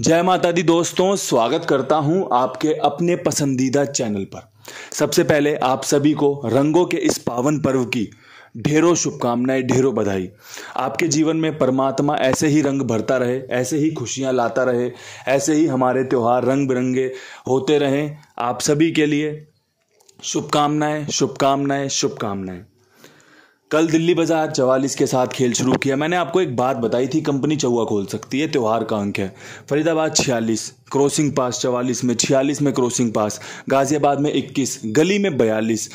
जय माता दी दोस्तों स्वागत करता हूं आपके अपने पसंदीदा चैनल पर सबसे पहले आप सभी को रंगों के इस पावन पर्व की ढेरों शुभकामनाएं ढेरों बधाई आपके जीवन में परमात्मा ऐसे ही रंग भरता रहे ऐसे ही खुशियां लाता रहे ऐसे ही हमारे त्यौहार रंग बिरंगे होते रहें आप सभी के लिए शुभकामनाएं शुभकामनाएं शुभकामनाएं कल दिल्ली बाजार चवालीस के साथ खेल शुरू किया मैंने आपको एक बात बताई थी कंपनी चौवा खोल सकती है त्यौहार का अंक है फरीदाबाद छियालीस क्रॉसिंग पास चवालीस में छियालीस में क्रॉसिंग पास गाजियाबाद में इक्कीस गली में बयालीस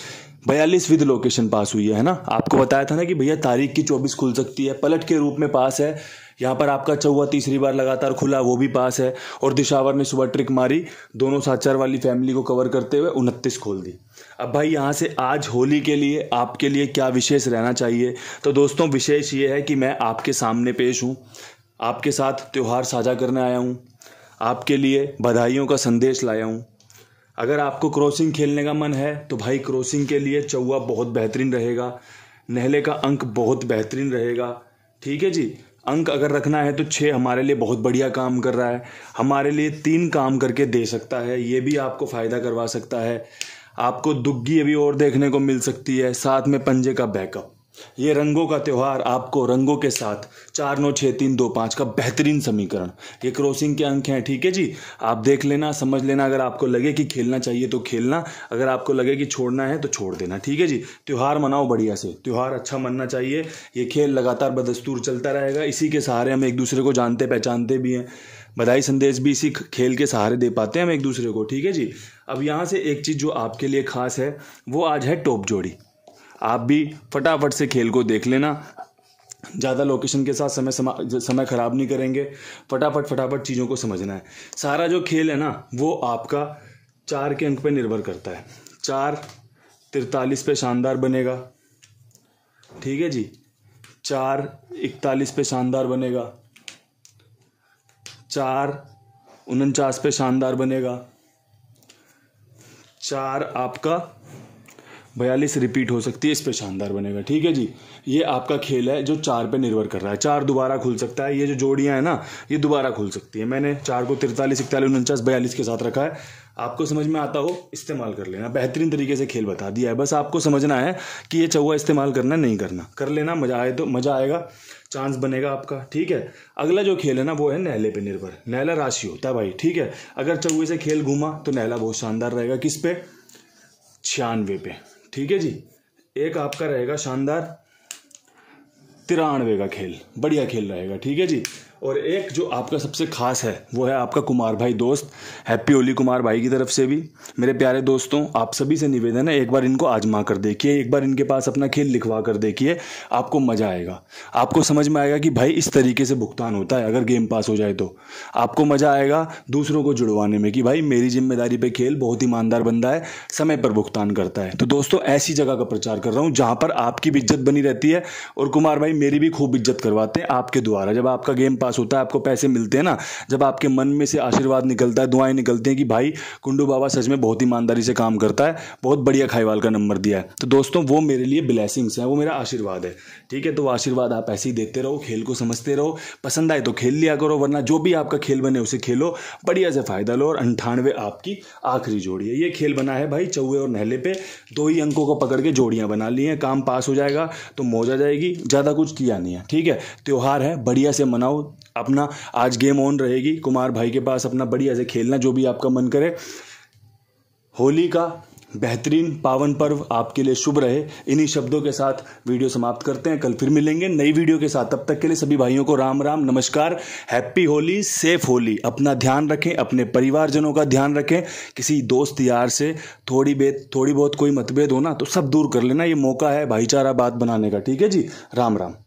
बयालीस विद लोकेशन पास हुई है ना आपको बताया था ना कि भैया तारीख की चौबीस खुल सकती है पलट के रूप में पास है यहाँ पर आपका चौवा तीसरी बार लगातार खुला वो भी पास है और दिशावर ने सुबह ट्रिक मारी दोनों साचार वाली फैमिली को कवर करते हुए उनतीस खोल दी अब भाई यहाँ से आज होली के लिए आपके लिए क्या विशेष रहना चाहिए तो दोस्तों विशेष ये है कि मैं आपके सामने पेश हूँ आपके साथ त्यौहार साझा करने आया हूँ आपके लिए बधाइयों का संदेश लाया हूँ अगर आपको क्रॉसिंग खेलने का मन है तो भाई क्रॉसिंग के लिए चौवा बहुत बेहतरीन रहेगा नहले का अंक बहुत बेहतरीन रहेगा ठीक है जी अंक अगर रखना है तो छः हमारे लिए बहुत बढ़िया काम कर रहा है हमारे लिए तीन काम करके दे सकता है ये भी आपको फ़ायदा करवा सकता है आपको दुग्गी अभी और देखने को मिल सकती है साथ में पंजे का बैकअप ये रंगों का त्यौहार आपको रंगों के साथ चार नौ छः तीन दो पाँच का बेहतरीन समीकरण ये क्रॉसिंग के अंक हैं ठीक है जी आप देख लेना समझ लेना अगर आपको लगे कि खेलना चाहिए तो खेलना अगर आपको लगे कि छोड़ना है तो छोड़ देना ठीक है जी त्यौहार मनाओ बढ़िया से त्यौहार अच्छा मनना चाहिए ये खेल लगातार बदस्तूर चलता रहेगा इसी के सहारे हम एक दूसरे को जानते पहचानते भी हैं बधाई संदेश भी इसी खेल के सहारे दे पाते हैं हम एक दूसरे को ठीक है जी अब यहाँ से एक चीज़ जो आपके लिए खास है वो आज है टोप जोड़ी आप भी फटाफट से खेल को देख लेना ज़्यादा लोकेशन के साथ समय समय ख़राब नहीं करेंगे फटाफट फटाफट चीज़ों को समझना है सारा जो खेल है ना वो आपका चार के अंक पे निर्भर करता है चार तिरतालीस पे शानदार बनेगा ठीक है जी चार इकतालीस पे शानदार बनेगा चार उनचास पे शानदार बनेगा चार आपका बयालीस रिपीट हो सकती है इस पर शानदार बनेगा ठीक है जी ये आपका खेल है जो चार पे निर्भर कर रहा है चार दोबारा खुल सकता है ये जो जोड़ियाँ हैं ना ये दोबारा खुल सकती है मैंने चार को तिरतालीस इकतालीस उनचास बयालीस के साथ रखा है आपको समझ में आता हो इस्तेमाल कर लेना बेहतरीन तरीके से खेल बता दिया है बस आपको समझना है कि ये चौवा इस्तेमाल करना नहीं करना कर लेना मज़ा आए तो मज़ा आएगा चांस बनेगा आपका ठीक है अगला जो खेल है ना वो है नहले पे निर्भर नहला राशि होता है भाई ठीक है अगर चौवे से खेल घूमा तो नहला बहुत शानदार रहेगा किस पे छियानवे पे ठीक है जी एक आपका रहेगा शानदार तिरानवे का खेल बढ़िया खेल रहेगा ठीक है जी और एक जो आपका सबसे खास है वो है आपका कुमार भाई दोस्त हैप्पी ओली कुमार भाई की तरफ से भी मेरे प्यारे दोस्तों आप सभी से निवेदन है एक बार इनको आजमा कर देखिए एक बार इनके पास अपना खेल लिखवा कर देखिए आपको मज़ा आएगा आपको समझ में आएगा कि भाई इस तरीके से भुगतान होता है अगर गेम पास हो जाए तो आपको मज़ा आएगा दूसरों को जुड़वाने में कि भाई मेरी जिम्मेदारी पर खेल बहुत ईमानदार बंदा है समय पर भुगतान करता है तो दोस्तों ऐसी जगह का प्रचार कर रहा हूँ जहाँ पर आपकी भी इज्जत बनी रहती है और कुमार भाई मेरी भी खूब इज्जत करवाते हैं आपके द्वारा जब आपका गेम पास पास होता है आपको पैसे मिलते हैं ना जब आपके मन में से आशीर्वाद निकलता है दुआएं निकलती हैं कि भाई कुंडू बाबा सच में बहुत ईमानदारी से काम करता है बहुत बढ़िया खाईवाल का नंबर दिया है तो दोस्तों वो मेरे लिए ब्लैसिंग्स हैं वो मेरा आशीर्वाद है ठीक है तो आशीर्वाद आप ऐसे ही देते रहो खेल को समझते रहो पसंद आए तो खेल लिया करो वरना जो भी आपका खेल बने उसे खेलो बढ़िया से फ़ायदा लो और अंठानवे आपकी आखिरी जोड़ी है ये खेल बना है भाई चौहे और नहले पे दो ही अंकों को पकड़ के जोड़ियाँ बना ली हैं काम पास हो जाएगा तो मौजा जाएगी ज़्यादा कुछ किया नहीं है ठीक है त्यौहार है बढ़िया से मनाओ अपना आज गेम ऑन रहेगी कुमार भाई के पास अपना बढ़िया से खेलना जो भी आपका मन करे होली का बेहतरीन पावन पर्व आपके लिए शुभ रहे इन्हीं शब्दों के साथ वीडियो समाप्त करते हैं कल फिर मिलेंगे नई वीडियो के साथ तब तक के लिए सभी भाइयों को राम राम नमस्कार हैप्पी होली सेफ होली अपना ध्यान रखें अपने परिवारजनों का ध्यान रखें किसी दोस्त यार से थोड़ी बेत थोड़ी बहुत कोई मतभेद हो ना तो सब दूर कर लेना ये मौका है भाईचारा बात बनाने का ठीक है जी राम राम